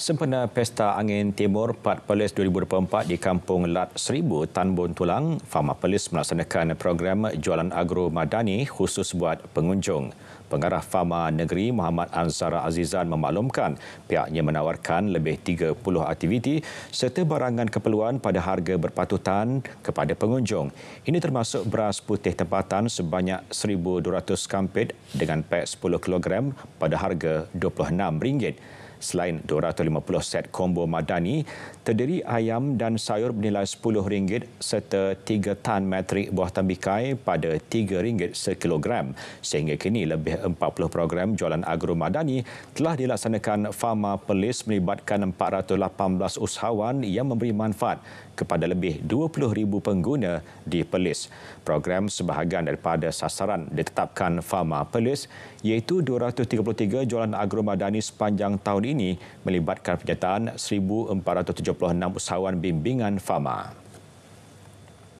Sempena Pesta Angin Timur Pat Pelis 2024 di Kampung Lat Seribu, Tanbon Tulang, Fama Pelis melaksanakan program jualan agro madani khusus buat pengunjung. Pengarah Fama Negeri Muhammad Ansara Azizan memaklumkan pihaknya menawarkan lebih 30 aktiviti serta barangan keperluan pada harga berpatutan kepada pengunjung. Ini termasuk beras putih tempatan sebanyak 1,200 kampit dengan pek 10 kg pada harga RM26. Selain 250 set combo madani, terdiri ayam dan sayur bernilai RM10 serta 3 tan metrik buah tembikai pada RM3 sekilogram. Sehingga kini lebih 40 program jualan agro madani telah dilaksanakan Fama Pelis melibatkan 418 usahawan yang memberi manfaat kepada lebih 20,000 pengguna di pelis. Program sebahagian daripada sasaran ditetapkan Fama Pelis, iaitu 233 jualan agro madani sepanjang tahun ini ini melibatkan penyertaan 1,476 usahawan bimbingan FAMA.